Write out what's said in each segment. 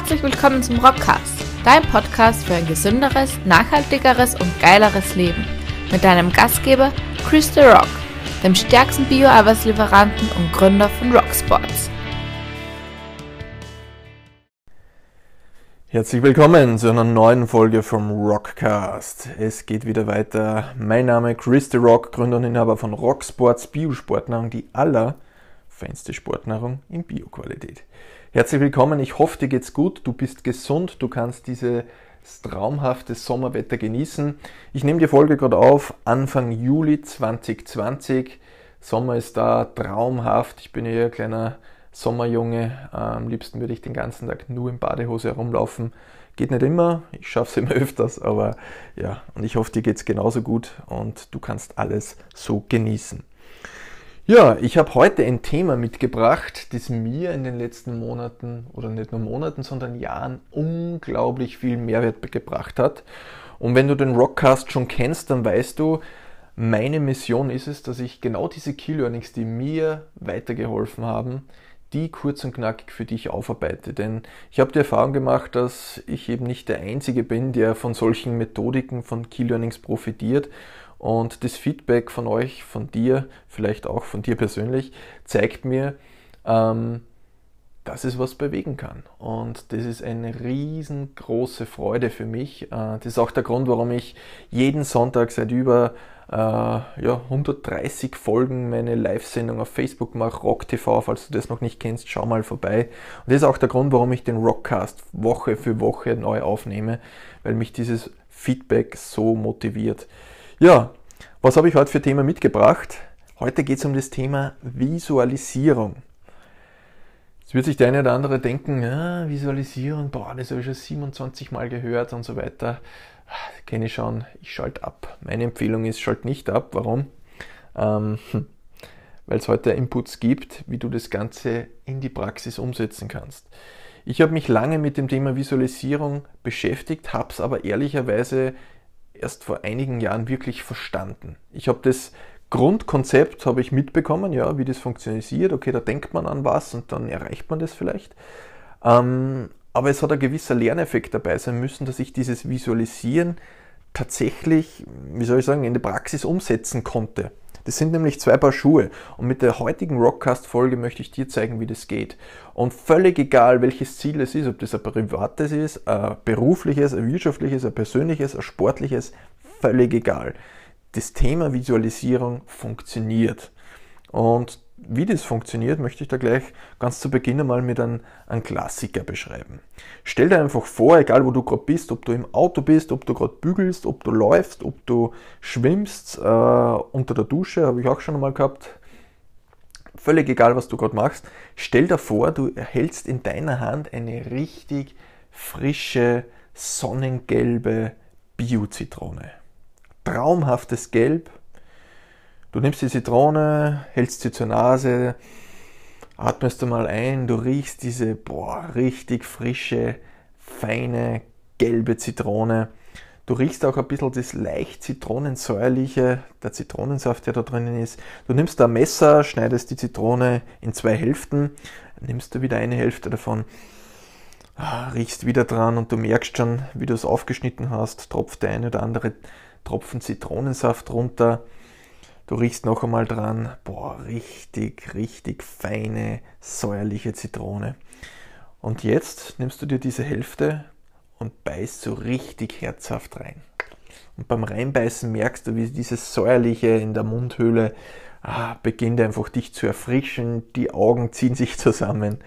Herzlich willkommen zum Rockcast, dein Podcast für ein gesünderes, nachhaltigeres und geileres Leben. Mit deinem Gastgeber Chris The Rock, dem stärksten Bio-Arbeitslieferanten und Gründer von Rocksports. Herzlich willkommen zu einer neuen Folge vom Rockcast. Es geht wieder weiter. Mein Name Chris The Rock, Gründer und Inhaber von Rocksports Biosportnahrung, die aller feinste Sportnahrung in Bioqualität. qualität Herzlich willkommen, ich hoffe, dir geht's gut, du bist gesund, du kannst dieses traumhafte Sommerwetter genießen. Ich nehme die Folge gerade auf, Anfang Juli 2020. Sommer ist da, traumhaft. Ich bin hier ein kleiner Sommerjunge. Am liebsten würde ich den ganzen Tag nur in Badehose herumlaufen. Geht nicht immer, ich schaffe es immer öfters, aber ja, und ich hoffe, dir geht's genauso gut und du kannst alles so genießen. Ja, ich habe heute ein Thema mitgebracht, das mir in den letzten Monaten oder nicht nur Monaten, sondern Jahren unglaublich viel Mehrwert gebracht hat. Und wenn du den Rockcast schon kennst, dann weißt du, meine Mission ist es, dass ich genau diese Key Learnings, die mir weitergeholfen haben, die kurz und knackig für dich aufarbeite. Denn ich habe die Erfahrung gemacht, dass ich eben nicht der Einzige bin, der von solchen Methodiken, von Key Learnings profitiert und das Feedback von euch, von dir, vielleicht auch von dir persönlich, zeigt mir, ähm, dass es was bewegen kann. Und das ist eine riesengroße Freude für mich. Äh, das ist auch der Grund, warum ich jeden Sonntag seit über äh, ja, 130 Folgen meine Live-Sendung auf Facebook mache, Rock TV. Falls du das noch nicht kennst, schau mal vorbei. Und das ist auch der Grund, warum ich den Rockcast Woche für Woche neu aufnehme, weil mich dieses Feedback so motiviert. Ja, was habe ich heute für Thema mitgebracht? Heute geht es um das Thema Visualisierung. Jetzt wird sich der eine oder andere denken, ja, Visualisierung, boah, das habe ich schon 27 Mal gehört und so weiter. Kenne ich schon, ich schalte ab. Meine Empfehlung ist, schalte nicht ab. Warum? Ähm, hm. Weil es heute Inputs gibt, wie du das Ganze in die Praxis umsetzen kannst. Ich habe mich lange mit dem Thema Visualisierung beschäftigt, habe es aber ehrlicherweise erst vor einigen Jahren wirklich verstanden. Ich habe das Grundkonzept habe ich mitbekommen, ja, wie das funktioniert. Okay, da denkt man an was und dann erreicht man das vielleicht. Ähm, aber es hat ein gewisser Lerneffekt dabei sein müssen, dass ich dieses Visualisieren tatsächlich, wie soll ich sagen, in der Praxis umsetzen konnte. Das sind nämlich zwei Paar Schuhe und mit der heutigen Rockcast-Folge möchte ich dir zeigen, wie das geht. Und völlig egal, welches Ziel es ist, ob das ein privates ist, ein berufliches, ein wirtschaftliches, ein persönliches, ein sportliches, völlig egal. Das Thema Visualisierung funktioniert. Und wie das funktioniert, möchte ich da gleich ganz zu Beginn einmal mit einem, einem Klassiker beschreiben. Stell dir einfach vor, egal wo du gerade bist, ob du im Auto bist, ob du gerade bügelst, ob du läufst, ob du schwimmst, äh, unter der Dusche, habe ich auch schon einmal gehabt, völlig egal, was du gerade machst, stell dir vor, du erhältst in deiner Hand eine richtig frische, sonnengelbe Bio-Zitrone. Traumhaftes Gelb, Du nimmst die Zitrone, hältst sie zur Nase, atmest du mal ein, du riechst diese boah, richtig frische, feine, gelbe Zitrone. Du riechst auch ein bisschen das leicht zitronensäuerliche, der Zitronensaft, der da drinnen ist. Du nimmst ein Messer, schneidest die Zitrone in zwei Hälften, nimmst du wieder eine Hälfte davon, ah, riechst wieder dran und du merkst schon, wie du es aufgeschnitten hast, tropft der eine oder andere Tropfen Zitronensaft runter. Du riechst noch einmal dran, boah, richtig, richtig feine, säuerliche Zitrone. Und jetzt nimmst du dir diese Hälfte und beißt so richtig herzhaft rein. Und beim Reinbeißen merkst du, wie dieses säuerliche in der Mundhöhle ah, beginnt einfach dich zu erfrischen, die Augen ziehen sich zusammen.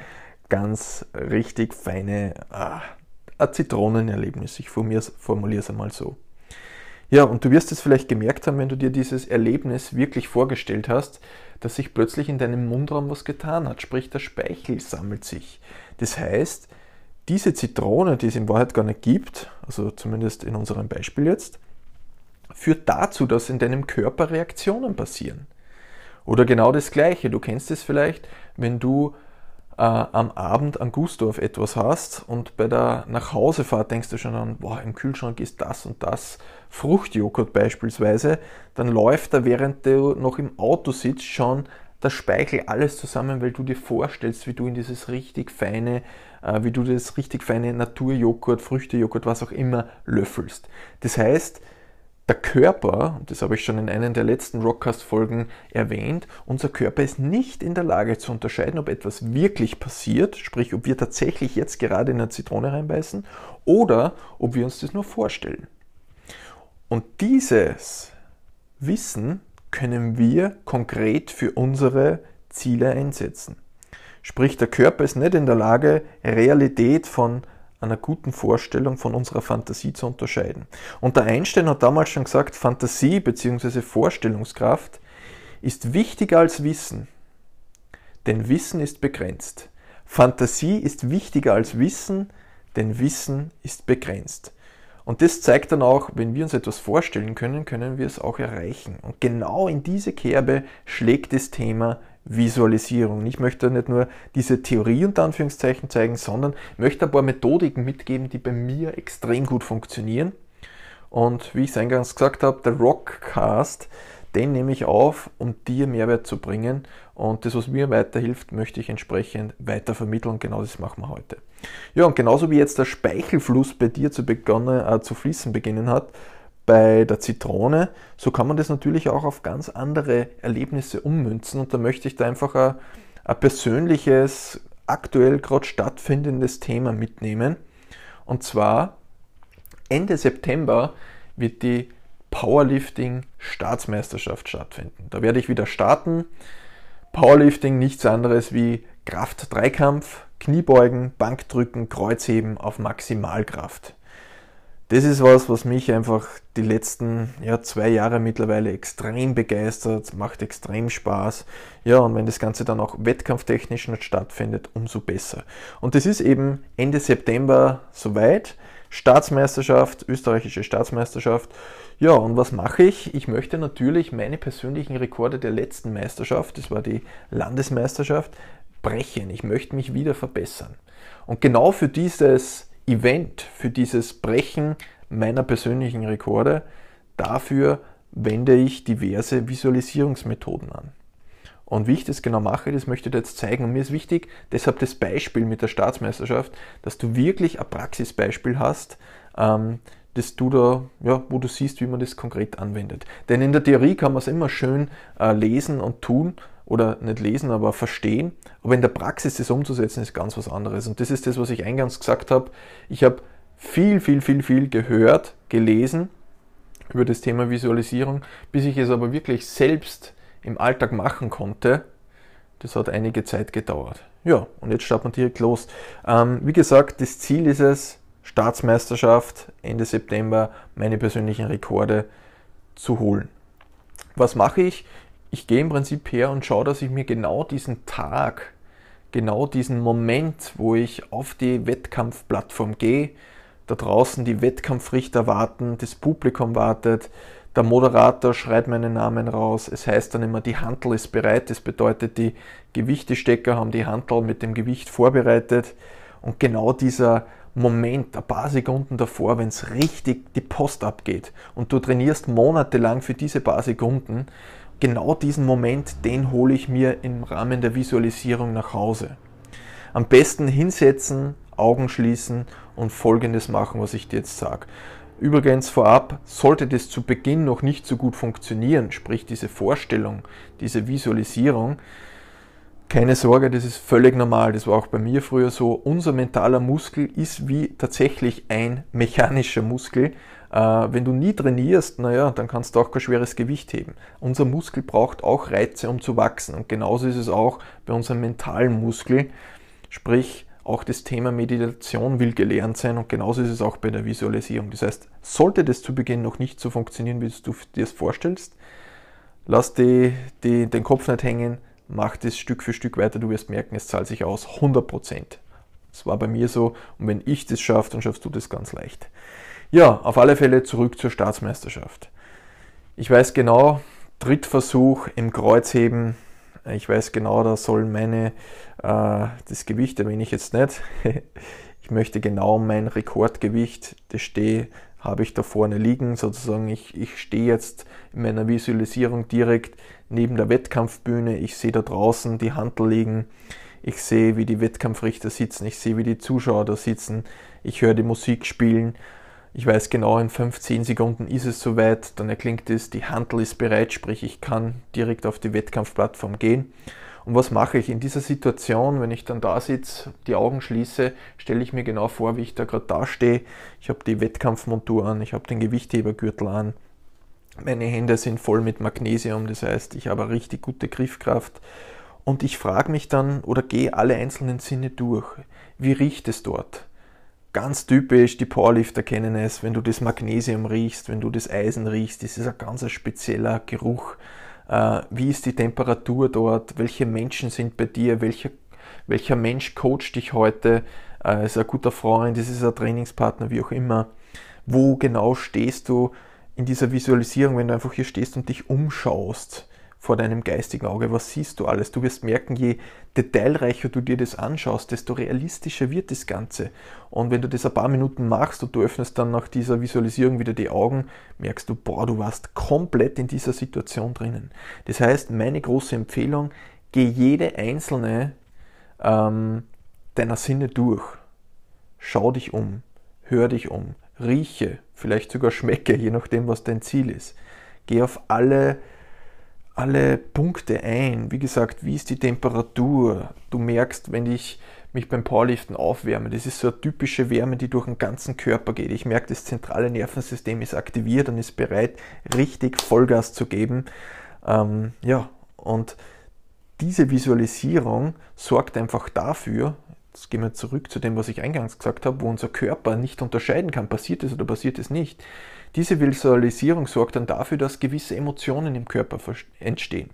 Ganz richtig feine ah, Zitronenerlebnis, ich formuliere es einmal so. Ja, und du wirst es vielleicht gemerkt haben, wenn du dir dieses Erlebnis wirklich vorgestellt hast, dass sich plötzlich in deinem Mundraum was getan hat, sprich der Speichel sammelt sich. Das heißt, diese Zitrone, die es in Wahrheit gar nicht gibt, also zumindest in unserem Beispiel jetzt, führt dazu, dass in deinem Körper Reaktionen passieren. Oder genau das Gleiche. Du kennst es vielleicht, wenn du äh, am Abend an Gusto etwas hast und bei der Nachhausefahrt denkst du schon an, boah, im Kühlschrank ist das und das Fruchtjoghurt beispielsweise, dann läuft da während du noch im Auto sitzt schon der Speichel alles zusammen, weil du dir vorstellst, wie du in dieses richtig feine, äh, wie du das richtig feine Naturjoghurt, Früchtejoghurt, was auch immer löffelst. Das heißt, der Körper, das habe ich schon in einem der letzten Rockcast-Folgen erwähnt, unser Körper ist nicht in der Lage zu unterscheiden, ob etwas wirklich passiert, sprich, ob wir tatsächlich jetzt gerade in eine Zitrone reinbeißen oder ob wir uns das nur vorstellen. Und dieses Wissen können wir konkret für unsere Ziele einsetzen. Sprich, der Körper ist nicht in der Lage, Realität von einer guten Vorstellung von unserer Fantasie zu unterscheiden. Und der Einstein hat damals schon gesagt, Fantasie bzw. Vorstellungskraft ist wichtiger als Wissen, denn Wissen ist begrenzt. Fantasie ist wichtiger als Wissen, denn Wissen ist begrenzt. Und das zeigt dann auch, wenn wir uns etwas vorstellen können, können wir es auch erreichen. Und genau in diese Kerbe schlägt das Thema Visualisierung. Ich möchte nicht nur diese Theorie unter Anführungszeichen zeigen, sondern möchte ein paar Methodiken mitgeben, die bei mir extrem gut funktionieren. Und wie ich es eingangs gesagt habe, der Rockcast, den nehme ich auf, um dir Mehrwert zu bringen. Und das, was mir weiterhilft, möchte ich entsprechend weiter vermitteln. Genau das machen wir heute. Ja, und genauso wie jetzt der Speichelfluss bei dir zu, begonnen, äh, zu fließen beginnen hat, bei der Zitrone, so kann man das natürlich auch auf ganz andere Erlebnisse ummünzen. Und da möchte ich da einfach ein, äh, ein persönliches, aktuell gerade stattfindendes Thema mitnehmen. Und zwar Ende September wird die Powerlifting-Staatsmeisterschaft stattfinden. Da werde ich wieder starten. Powerlifting nichts anderes wie Kraft-Dreikampf, Kniebeugen, Bankdrücken, Kreuzheben auf Maximalkraft. Das ist was, was mich einfach die letzten ja, zwei Jahre mittlerweile extrem begeistert, macht extrem Spaß. Ja, und wenn das Ganze dann auch wettkampftechnisch nicht stattfindet, umso besser. Und das ist eben Ende September soweit. Staatsmeisterschaft, österreichische Staatsmeisterschaft. Ja, und was mache ich? Ich möchte natürlich meine persönlichen Rekorde der letzten Meisterschaft, das war die Landesmeisterschaft, brechen, ich möchte mich wieder verbessern. Und genau für dieses Event, für dieses Brechen meiner persönlichen Rekorde, dafür wende ich diverse Visualisierungsmethoden an. Und wie ich das genau mache, das möchte ich dir jetzt zeigen. Und mir ist wichtig, deshalb das Beispiel mit der Staatsmeisterschaft, dass du wirklich ein Praxisbeispiel hast, ähm, dass du da, ja, wo du siehst, wie man das konkret anwendet. Denn in der Theorie kann man es immer schön äh, lesen und tun, oder nicht lesen, aber verstehen. Aber in der Praxis das umzusetzen ist ganz was anderes. Und das ist das, was ich eingangs gesagt habe. Ich habe viel, viel, viel, viel gehört, gelesen über das Thema Visualisierung, bis ich es aber wirklich selbst im Alltag machen konnte. Das hat einige Zeit gedauert. Ja, und jetzt starten wir direkt los. Ähm, wie gesagt, das Ziel ist es, Staatsmeisterschaft Ende September meine persönlichen Rekorde zu holen. Was mache ich? ich gehe im Prinzip her und schaue, dass ich mir genau diesen Tag, genau diesen Moment, wo ich auf die Wettkampfplattform gehe, da draußen die Wettkampfrichter warten, das Publikum wartet, der Moderator schreibt meinen Namen raus. Es heißt dann immer, die Hantel ist bereit. Das bedeutet, die Gewichtestecker haben die Hantel mit dem Gewicht vorbereitet. Und genau dieser Moment, ein paar Sekunden davor, wenn es richtig die Post abgeht und du trainierst monatelang für diese paar Sekunden, genau diesen Moment, den hole ich mir im Rahmen der Visualisierung nach Hause. Am besten hinsetzen, Augen schließen und folgendes machen, was ich dir jetzt sage. Übrigens vorab, sollte das zu Beginn noch nicht so gut funktionieren, sprich diese Vorstellung, diese Visualisierung, keine Sorge, das ist völlig normal. Das war auch bei mir früher so. Unser mentaler Muskel ist wie tatsächlich ein mechanischer Muskel äh, wenn du nie trainierst, naja, dann kannst du auch kein schweres Gewicht heben. Unser Muskel braucht auch Reize, um zu wachsen. Und genauso ist es auch bei unserem mentalen Muskel. Sprich, auch das Thema Meditation will gelernt sein und genauso ist es auch bei der Visualisierung. Das heißt, sollte das zu Beginn noch nicht so funktionieren, wie du dir es vorstellst, lass die, die, den Kopf nicht hängen, mach das Stück für Stück weiter, du wirst merken, es zahlt sich aus, 100%. Das war bei mir so und wenn ich das schaffe, dann schaffst du das ganz leicht. Ja, auf alle Fälle zurück zur Staatsmeisterschaft. Ich weiß genau, Drittversuch im Kreuzheben. Ich weiß genau, da sollen meine, äh, das Gewicht erwähne ich jetzt nicht. ich möchte genau mein Rekordgewicht, das stehe, habe ich da vorne liegen. Sozusagen, ich, ich stehe jetzt in meiner Visualisierung direkt neben der Wettkampfbühne. Ich sehe da draußen die Handel liegen. Ich sehe, wie die Wettkampfrichter sitzen. Ich sehe, wie die Zuschauer da sitzen. Ich höre die Musik spielen ich weiß genau, in 15 Sekunden ist es soweit, dann erklingt es, die Handel ist bereit, sprich ich kann direkt auf die Wettkampfplattform gehen. Und was mache ich in dieser Situation, wenn ich dann da sitze, die Augen schließe, stelle ich mir genau vor, wie ich da gerade dastehe. Ich habe die Wettkampfmontur an, ich habe den Gewichthebergürtel an, meine Hände sind voll mit Magnesium, das heißt, ich habe eine richtig gute Griffkraft. Und ich frage mich dann oder gehe alle einzelnen Sinne durch. Wie riecht es dort? ganz typisch, die Powerlifter kennen es, wenn du das Magnesium riechst, wenn du das Eisen riechst, das ist ein ganz spezieller Geruch. Äh, wie ist die Temperatur dort? Welche Menschen sind bei dir? Welcher, welcher Mensch coacht dich heute? Äh, ist ein guter Freund? Ist es ein Trainingspartner? Wie auch immer. Wo genau stehst du in dieser Visualisierung, wenn du einfach hier stehst und dich umschaust? vor deinem geistigen Auge. Was siehst du alles? Du wirst merken, je detailreicher du dir das anschaust, desto realistischer wird das Ganze. Und wenn du das ein paar Minuten machst und du öffnest dann nach dieser Visualisierung wieder die Augen, merkst du, boah, du warst komplett in dieser Situation drinnen. Das heißt, meine große Empfehlung, geh jede einzelne ähm, deiner Sinne durch. Schau dich um, hör dich um, rieche, vielleicht sogar schmecke, je nachdem, was dein Ziel ist. Geh auf alle alle Punkte ein. Wie gesagt, wie ist die Temperatur? Du merkst, wenn ich mich beim Powerliften aufwärme, das ist so eine typische Wärme, die durch den ganzen Körper geht. Ich merke, das zentrale Nervensystem ist aktiviert und ist bereit, richtig Vollgas zu geben. Ähm, ja, und diese Visualisierung sorgt einfach dafür, Jetzt gehen wir zurück zu dem, was ich eingangs gesagt habe, wo unser Körper nicht unterscheiden kann, passiert es oder passiert es nicht. Diese Visualisierung sorgt dann dafür, dass gewisse Emotionen im Körper entstehen.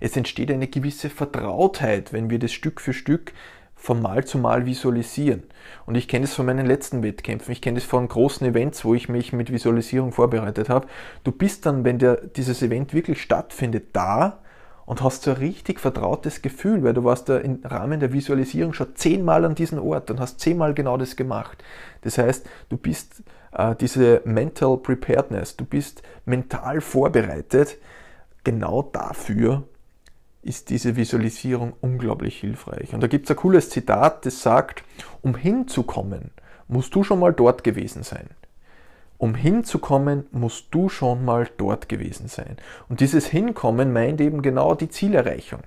Es entsteht eine gewisse Vertrautheit, wenn wir das Stück für Stück von Mal zu Mal visualisieren. Und ich kenne es von meinen letzten Wettkämpfen, ich kenne es von großen Events, wo ich mich mit Visualisierung vorbereitet habe. Du bist dann, wenn der, dieses Event wirklich stattfindet, da und hast so ein richtig vertrautes Gefühl, weil du warst da im Rahmen der Visualisierung schon zehnmal an diesem Ort und hast zehnmal genau das gemacht. Das heißt, du bist äh, diese Mental Preparedness, du bist mental vorbereitet. Genau dafür ist diese Visualisierung unglaublich hilfreich. Und da gibt es ein cooles Zitat, das sagt, um hinzukommen, musst du schon mal dort gewesen sein um hinzukommen, musst du schon mal dort gewesen sein. Und dieses Hinkommen meint eben genau die Zielerreichung.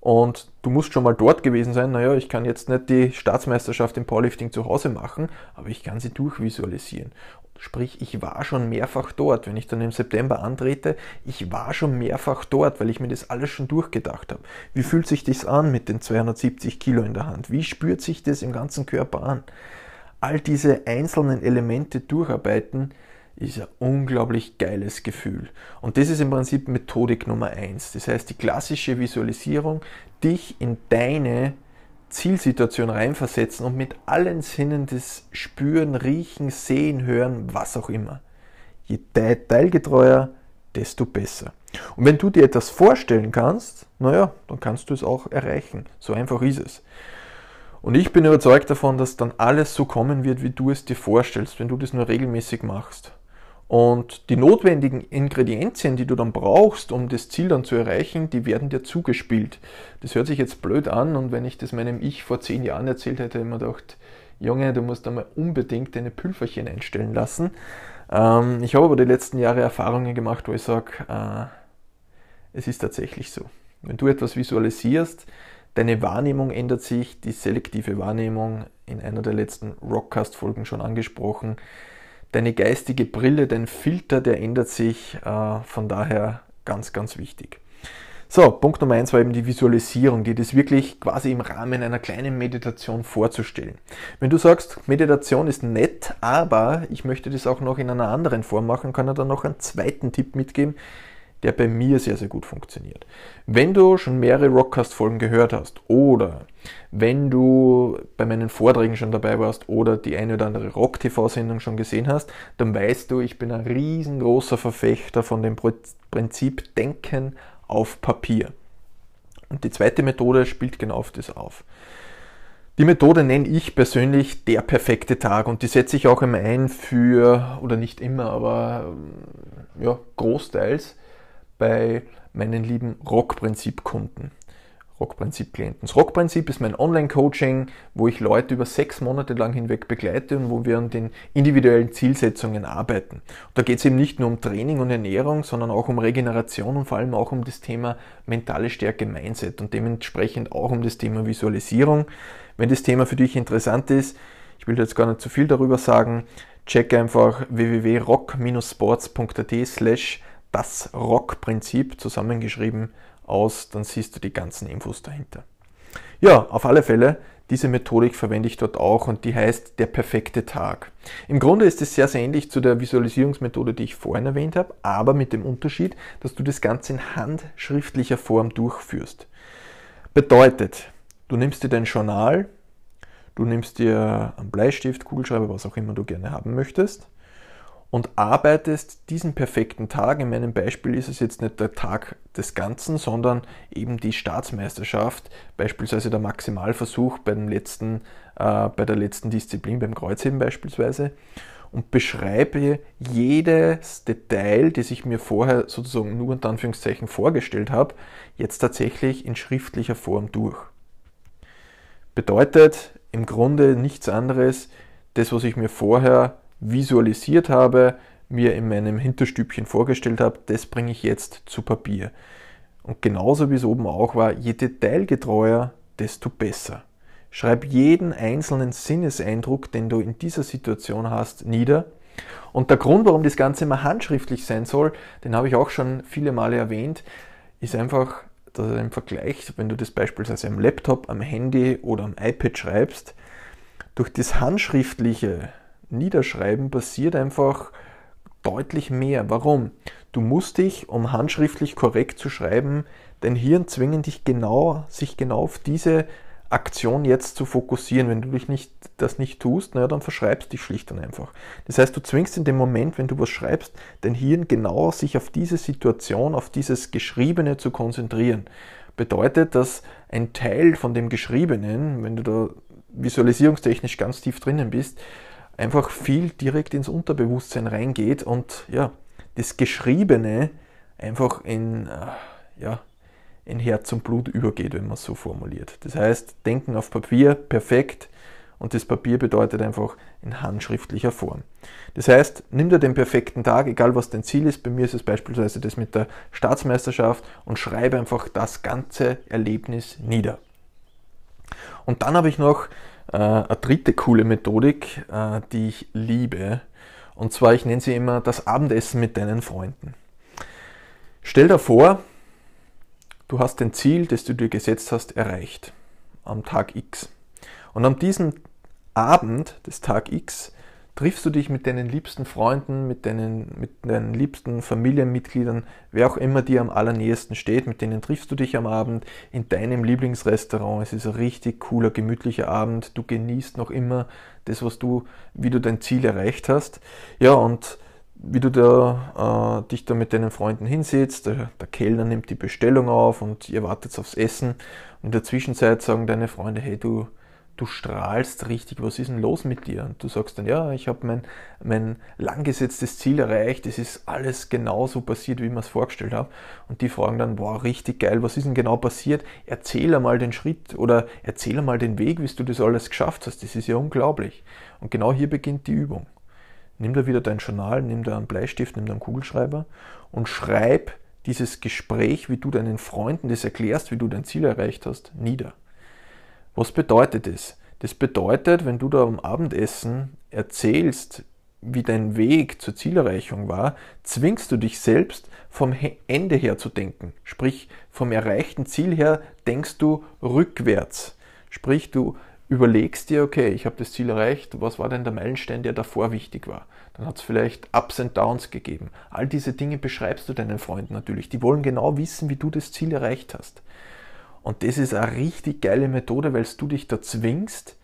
Und du musst schon mal dort gewesen sein. Naja, ich kann jetzt nicht die Staatsmeisterschaft im Powerlifting zu Hause machen, aber ich kann sie durchvisualisieren. Sprich, ich war schon mehrfach dort. Wenn ich dann im September antrete, ich war schon mehrfach dort, weil ich mir das alles schon durchgedacht habe. Wie fühlt sich das an mit den 270 Kilo in der Hand? Wie spürt sich das im ganzen Körper an? all diese einzelnen Elemente durcharbeiten, ist ein unglaublich geiles Gefühl. Und das ist im Prinzip Methodik Nummer 1. Das heißt, die klassische Visualisierung, dich in deine Zielsituation reinversetzen und mit allen Sinnen das Spüren, Riechen, Sehen, Hören, was auch immer. Je detailgetreuer, desto besser. Und wenn du dir etwas vorstellen kannst, naja, dann kannst du es auch erreichen. So einfach ist es. Und ich bin überzeugt davon, dass dann alles so kommen wird, wie du es dir vorstellst, wenn du das nur regelmäßig machst. Und die notwendigen Ingredienzien, die du dann brauchst, um das Ziel dann zu erreichen, die werden dir zugespielt. Das hört sich jetzt blöd an und wenn ich das meinem Ich vor zehn Jahren erzählt hätte, hätte ich mir gedacht, Junge, du musst einmal unbedingt deine Pülferchen einstellen lassen. Ähm, ich habe aber die letzten Jahre Erfahrungen gemacht, wo ich sage, äh, es ist tatsächlich so. Wenn du etwas visualisierst, Deine Wahrnehmung ändert sich, die selektive Wahrnehmung, in einer der letzten Rockcast-Folgen schon angesprochen. Deine geistige Brille, dein Filter, der ändert sich, äh, von daher ganz, ganz wichtig. So, Punkt Nummer eins war eben die Visualisierung, dir das wirklich quasi im Rahmen einer kleinen Meditation vorzustellen. Wenn du sagst, Meditation ist nett, aber ich möchte das auch noch in einer anderen Form machen, kann er dann noch einen zweiten Tipp mitgeben, der bei mir sehr, sehr gut funktioniert. Wenn du schon mehrere Rockcast-Folgen gehört hast oder wenn du bei meinen Vorträgen schon dabei warst oder die eine oder andere Rock-TV-Sendung schon gesehen hast, dann weißt du, ich bin ein riesengroßer Verfechter von dem Prinzip Denken auf Papier. Und die zweite Methode spielt genau auf das auf. Die Methode nenne ich persönlich der perfekte Tag und die setze ich auch immer ein für, oder nicht immer, aber ja, großteils bei meinen lieben Rockprinzip-Kunden. Rockprinzip-Klienten. Das Rockprinzip ist mein Online-Coaching, wo ich Leute über sechs Monate lang hinweg begleite und wo wir an den individuellen Zielsetzungen arbeiten. Und da geht es eben nicht nur um Training und Ernährung, sondern auch um Regeneration und vor allem auch um das Thema mentale Stärke, Mindset und dementsprechend auch um das Thema Visualisierung. Wenn das Thema für dich interessant ist, ich will jetzt gar nicht zu viel darüber sagen, check einfach www.rock-sports.at slash das Rock-Prinzip zusammengeschrieben aus, dann siehst du die ganzen Infos dahinter. Ja, auf alle Fälle, diese Methodik verwende ich dort auch und die heißt der perfekte Tag. Im Grunde ist es sehr, sehr ähnlich zu der Visualisierungsmethode, die ich vorhin erwähnt habe, aber mit dem Unterschied, dass du das Ganze in handschriftlicher Form durchführst. Bedeutet, du nimmst dir dein Journal, du nimmst dir einen Bleistift, Kugelschreiber, was auch immer du gerne haben möchtest und arbeitest diesen perfekten Tag, in meinem Beispiel ist es jetzt nicht der Tag des Ganzen, sondern eben die Staatsmeisterschaft, beispielsweise der Maximalversuch beim letzten, äh, bei der letzten Disziplin, beim Kreuzheben beispielsweise, und beschreibe jedes Detail, das ich mir vorher sozusagen nur unter Anführungszeichen vorgestellt habe, jetzt tatsächlich in schriftlicher Form durch. Bedeutet im Grunde nichts anderes, das, was ich mir vorher visualisiert habe, mir in meinem Hinterstübchen vorgestellt habe, das bringe ich jetzt zu Papier. Und genauso wie es oben auch war, je detailgetreuer, desto besser. Schreib jeden einzelnen Sinneseindruck, den du in dieser Situation hast, nieder. Und der Grund, warum das Ganze immer handschriftlich sein soll, den habe ich auch schon viele Male erwähnt, ist einfach, dass im Vergleich, wenn du das beispielsweise am Laptop, am Handy oder am iPad schreibst, durch das handschriftliche Niederschreiben passiert einfach deutlich mehr. Warum? Du musst dich, um handschriftlich korrekt zu schreiben, dein Hirn zwingen dich genau, sich genau auf diese Aktion jetzt zu fokussieren. Wenn du dich nicht, das nicht tust, naja, dann verschreibst du dich schlicht und einfach. Das heißt, du zwingst in dem Moment, wenn du was schreibst, dein Hirn genau sich auf diese Situation, auf dieses Geschriebene zu konzentrieren. Bedeutet, dass ein Teil von dem Geschriebenen, wenn du da visualisierungstechnisch ganz tief drinnen bist, einfach viel direkt ins Unterbewusstsein reingeht und ja, das Geschriebene einfach in, äh, ja, in Herz und Blut übergeht, wenn man es so formuliert. Das heißt, Denken auf Papier, perfekt. Und das Papier bedeutet einfach in handschriftlicher Form. Das heißt, nimm dir den perfekten Tag, egal was dein Ziel ist. Bei mir ist es beispielsweise das mit der Staatsmeisterschaft und schreibe einfach das ganze Erlebnis nieder. Und dann habe ich noch äh, eine dritte coole Methodik, äh, die ich liebe. Und zwar, ich nenne sie immer das Abendessen mit deinen Freunden. Stell dir vor, du hast dein Ziel, das du dir gesetzt hast, erreicht am Tag X. Und an diesem Abend des Tag X triffst du dich mit deinen liebsten Freunden, mit deinen, mit deinen liebsten Familienmitgliedern, wer auch immer dir am allernähesten steht, mit denen triffst du dich am Abend in deinem Lieblingsrestaurant. Es ist ein richtig cooler, gemütlicher Abend. Du genießt noch immer das, was du, wie du dein Ziel erreicht hast. Ja, und wie du da, äh, dich da mit deinen Freunden hinsitzt, der, der Kellner nimmt die Bestellung auf und ihr wartet aufs Essen. Und in der Zwischenzeit sagen deine Freunde, hey du, du strahlst richtig, was ist denn los mit dir? Und du sagst dann, ja, ich habe mein, mein lang gesetztes Ziel erreicht, es ist alles genauso passiert, wie ich mir es vorgestellt habe. Und die fragen dann, wow, richtig geil, was ist denn genau passiert? Erzähl einmal den Schritt oder erzähl einmal den Weg, wie du das alles geschafft hast. Das ist ja unglaublich. Und genau hier beginnt die Übung. Nimm da wieder dein Journal, nimm da einen Bleistift, nimm da einen Kugelschreiber und schreib dieses Gespräch, wie du deinen Freunden das erklärst, wie du dein Ziel erreicht hast, nieder. Was bedeutet das? Das bedeutet, wenn du da am Abendessen erzählst, wie dein Weg zur Zielerreichung war, zwingst du dich selbst vom Ende her zu denken. Sprich, vom erreichten Ziel her denkst du rückwärts. Sprich, du überlegst dir, okay, ich habe das Ziel erreicht, was war denn der Meilenstein, der davor wichtig war? Dann hat es vielleicht Ups und Downs gegeben. All diese Dinge beschreibst du deinen Freunden natürlich. Die wollen genau wissen, wie du das Ziel erreicht hast. Und das ist eine richtig geile Methode, weil du dich da zwingst,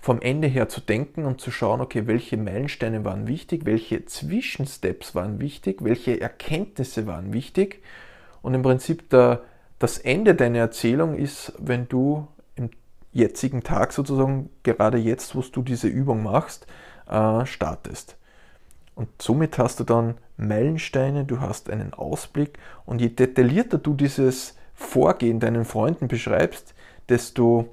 vom Ende her zu denken und zu schauen, okay, welche Meilensteine waren wichtig, welche Zwischensteps waren wichtig, welche Erkenntnisse waren wichtig. Und im Prinzip der, das Ende deiner Erzählung ist, wenn du im jetzigen Tag sozusagen, gerade jetzt, wo du diese Übung machst, äh, startest. Und somit hast du dann Meilensteine, du hast einen Ausblick und je detaillierter du dieses Vorgehen deinen Freunden beschreibst, desto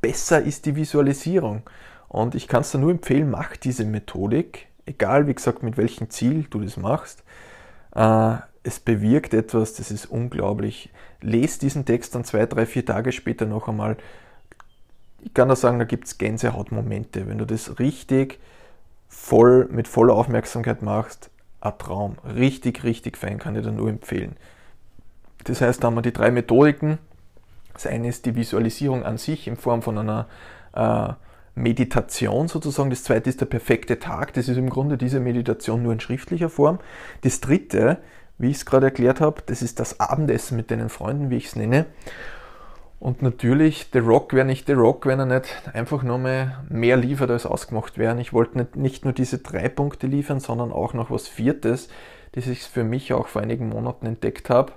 besser ist die Visualisierung. Und ich kann es dir nur empfehlen, mach diese Methodik, egal wie gesagt, mit welchem Ziel du das machst. Äh, es bewirkt etwas, das ist unglaublich. Lest diesen Text dann zwei, drei, vier Tage später noch einmal. Ich kann da sagen, da gibt es Gänsehautmomente. Wenn du das richtig voll mit voller Aufmerksamkeit machst, ein Traum. Richtig, richtig fein, kann ich dir nur empfehlen. Das heißt, da haben wir die drei Methodiken. Das eine ist die Visualisierung an sich in Form von einer äh, Meditation sozusagen. Das zweite ist der perfekte Tag. Das ist im Grunde diese Meditation nur in schriftlicher Form. Das dritte, wie ich es gerade erklärt habe, das ist das Abendessen mit deinen Freunden, wie ich es nenne. Und natürlich, The Rock wäre nicht The Rock, wenn er nicht einfach nochmal mehr liefert, als ausgemacht wäre. Ich wollte nicht, nicht nur diese drei Punkte liefern, sondern auch noch was Viertes, das ich für mich auch vor einigen Monaten entdeckt habe.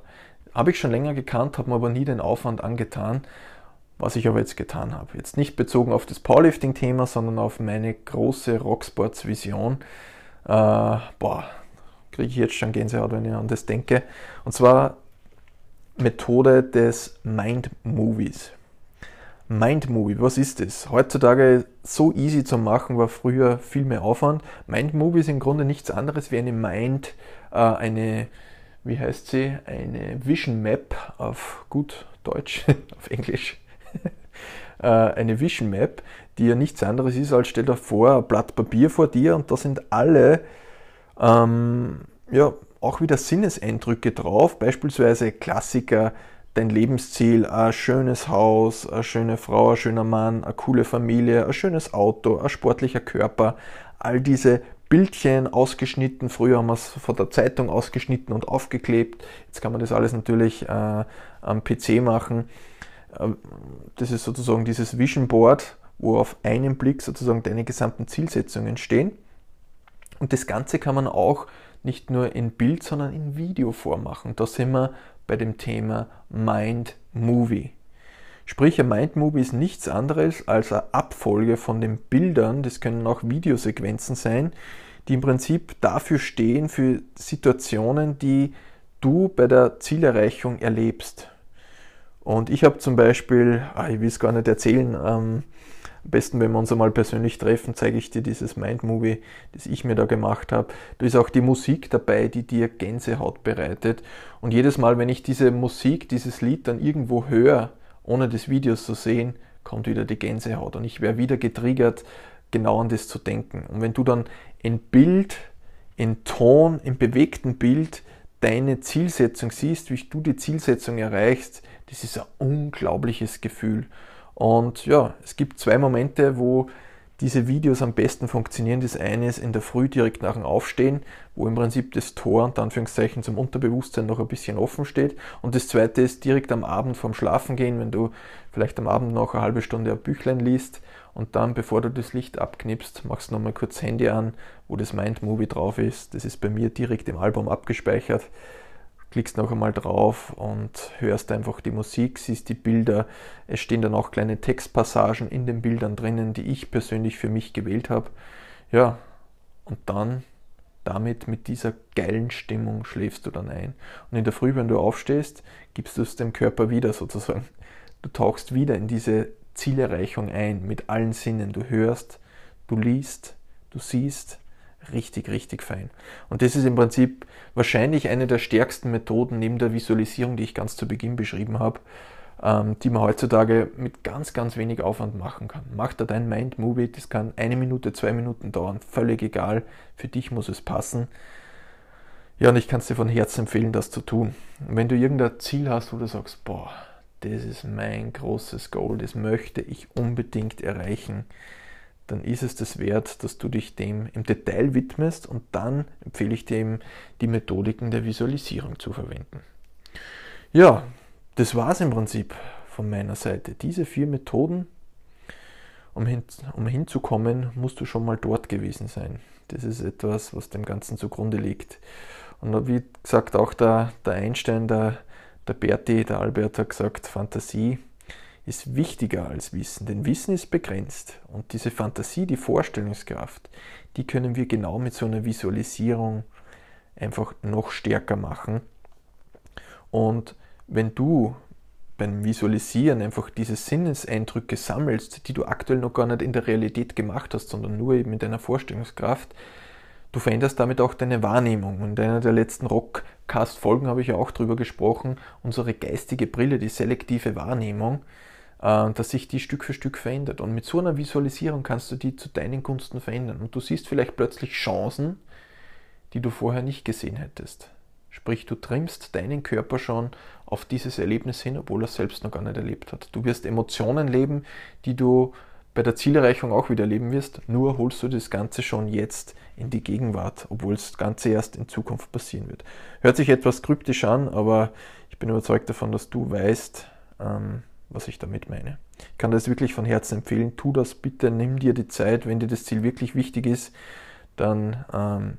Habe ich schon länger gekannt, habe mir aber nie den Aufwand angetan, was ich aber jetzt getan habe. Jetzt nicht bezogen auf das Powerlifting-Thema, sondern auf meine große Rocksports-Vision. Äh, boah, kriege ich jetzt schon Gänsehaut, wenn ich an das denke. Und zwar Methode des Mind Movies. Mind Movie, was ist das? Heutzutage so easy zu machen, war früher viel mehr Aufwand. Mind Movie ist im Grunde nichts anderes wie eine Mind, äh, eine wie heißt sie, eine Vision Map auf gut Deutsch, auf Englisch, äh, eine Vision Map, die ja nichts anderes ist, als stell dir vor, ein Blatt Papier vor dir und da sind alle, ähm, ja, auch wieder Sinneseindrücke drauf, beispielsweise Klassiker, dein Lebensziel, ein schönes Haus, eine schöne Frau, ein schöner Mann, eine coole Familie, ein schönes Auto, ein sportlicher Körper, all diese Bildchen ausgeschnitten. Früher haben wir es von der Zeitung ausgeschnitten und aufgeklebt. Jetzt kann man das alles natürlich äh, am PC machen. Ähm, das ist sozusagen dieses Vision Board, wo auf einen Blick sozusagen deine gesamten Zielsetzungen stehen. Und das Ganze kann man auch nicht nur in Bild, sondern in Video vormachen. Da sind wir bei dem Thema Mind Movie. Sprich, ein Mindmovie ist nichts anderes als eine Abfolge von den Bildern, das können auch Videosequenzen sein, die im Prinzip dafür stehen, für Situationen, die du bei der Zielerreichung erlebst. Und ich habe zum Beispiel, ah, ich will es gar nicht erzählen, ähm, am besten, wenn wir uns einmal persönlich treffen, zeige ich dir dieses Mindmovie, das ich mir da gemacht habe. Da ist auch die Musik dabei, die dir Gänsehaut bereitet. Und jedes Mal, wenn ich diese Musik, dieses Lied dann irgendwo höre, ohne das Video zu sehen, kommt wieder die Gänsehaut und ich wäre wieder getriggert, genau an das zu denken. Und wenn du dann in Bild, in Ton, im bewegten Bild deine Zielsetzung siehst, wie du die Zielsetzung erreichst, das ist ein unglaubliches Gefühl. Und ja, es gibt zwei Momente, wo diese Videos am besten funktionieren. Das eine ist in der Früh direkt nach dem Aufstehen, wo im Prinzip das Tor und Anführungszeichen zum Unterbewusstsein noch ein bisschen offen steht. Und das zweite ist direkt am Abend vorm Schlafengehen, wenn du vielleicht am Abend noch eine halbe Stunde ein Büchlein liest und dann, bevor du das Licht abknipst, machst du nochmal kurz Handy an, wo das Mind Movie drauf ist. Das ist bei mir direkt im Album abgespeichert klickst noch einmal drauf und hörst einfach die Musik, siehst die Bilder. Es stehen dann auch kleine Textpassagen in den Bildern drinnen, die ich persönlich für mich gewählt habe. Ja, und dann damit mit dieser geilen Stimmung schläfst du dann ein. Und in der Früh, wenn du aufstehst, gibst du es dem Körper wieder sozusagen. Du tauchst wieder in diese Zielerreichung ein mit allen Sinnen. Du hörst, du liest, du siehst, richtig, richtig fein. Und das ist im Prinzip wahrscheinlich eine der stärksten Methoden neben der Visualisierung, die ich ganz zu Beginn beschrieben habe, ähm, die man heutzutage mit ganz, ganz wenig Aufwand machen kann. Mach da dein Mind-Movie, das kann eine Minute, zwei Minuten dauern, völlig egal. Für dich muss es passen. Ja, und ich kann es dir von Herzen empfehlen, das zu tun. Und wenn du irgendein Ziel hast, wo du sagst, boah, das ist mein großes Goal, das möchte ich unbedingt erreichen, dann ist es das wert, dass du dich dem im Detail widmest und dann empfehle ich dir eben die Methodiken der Visualisierung zu verwenden. Ja, das war es im Prinzip von meiner Seite. Diese vier Methoden, um, hin, um hinzukommen, musst du schon mal dort gewesen sein. Das ist etwas, was dem Ganzen zugrunde liegt. Und wie gesagt, auch der, der Einstein, der, der Berti, der Albert hat gesagt, Fantasie ist wichtiger als Wissen, denn Wissen ist begrenzt und diese Fantasie, die Vorstellungskraft, die können wir genau mit so einer Visualisierung einfach noch stärker machen. Und wenn du beim Visualisieren einfach diese Sinneseindrücke sammelst, die du aktuell noch gar nicht in der Realität gemacht hast, sondern nur eben in deiner Vorstellungskraft, du veränderst damit auch deine Wahrnehmung. In einer der letzten Rockcast-Folgen habe ich ja auch darüber gesprochen, unsere geistige Brille, die selektive Wahrnehmung, äh, dass sich die Stück für Stück verändert. Und mit so einer Visualisierung kannst du die zu deinen Gunsten verändern. Und du siehst vielleicht plötzlich Chancen, die du vorher nicht gesehen hättest. Sprich, du trimmst deinen Körper schon auf dieses Erlebnis hin, obwohl er es selbst noch gar nicht erlebt hat. Du wirst Emotionen leben, die du bei der Zielerreichung auch wieder erleben wirst, nur holst du das Ganze schon jetzt in die Gegenwart, obwohl das Ganze erst in Zukunft passieren wird. Hört sich etwas kryptisch an, aber ich bin überzeugt davon, dass du weißt, ähm, was ich damit meine. Ich kann das wirklich von Herzen empfehlen. Tu das bitte, nimm dir die Zeit. Wenn dir das Ziel wirklich wichtig ist, dann ähm,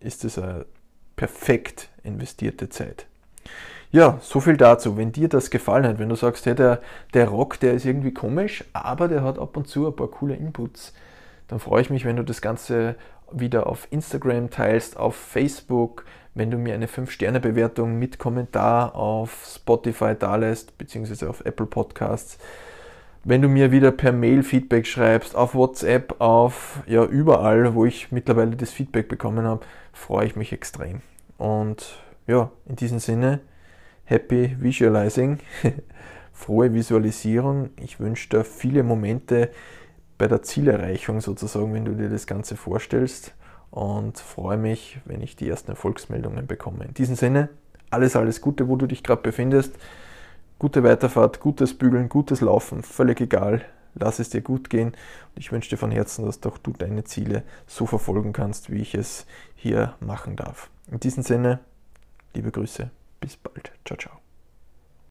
ist es eine perfekt investierte Zeit. Ja, so viel dazu. Wenn dir das gefallen hat, wenn du sagst, hey, der, der Rock, der ist irgendwie komisch, aber der hat ab und zu ein paar coole Inputs, dann freue ich mich, wenn du das Ganze wieder auf Instagram teilst, auf Facebook, wenn du mir eine 5-Sterne-Bewertung mit Kommentar auf Spotify dalässt, beziehungsweise auf Apple Podcasts. Wenn du mir wieder per Mail Feedback schreibst, auf WhatsApp, auf ja überall, wo ich mittlerweile das Feedback bekommen habe, freue ich mich extrem. Und ja, in diesem Sinne, happy visualizing, frohe Visualisierung. Ich wünsche dir viele Momente, bei der Zielerreichung sozusagen, wenn du dir das Ganze vorstellst. Und freue mich, wenn ich die ersten Erfolgsmeldungen bekomme. In diesem Sinne, alles, alles Gute, wo du dich gerade befindest. Gute Weiterfahrt, gutes Bügeln, gutes Laufen, völlig egal. Lass es dir gut gehen. Und ich wünsche dir von Herzen, dass doch du deine Ziele so verfolgen kannst, wie ich es hier machen darf. In diesem Sinne, liebe Grüße, bis bald. Ciao, ciao.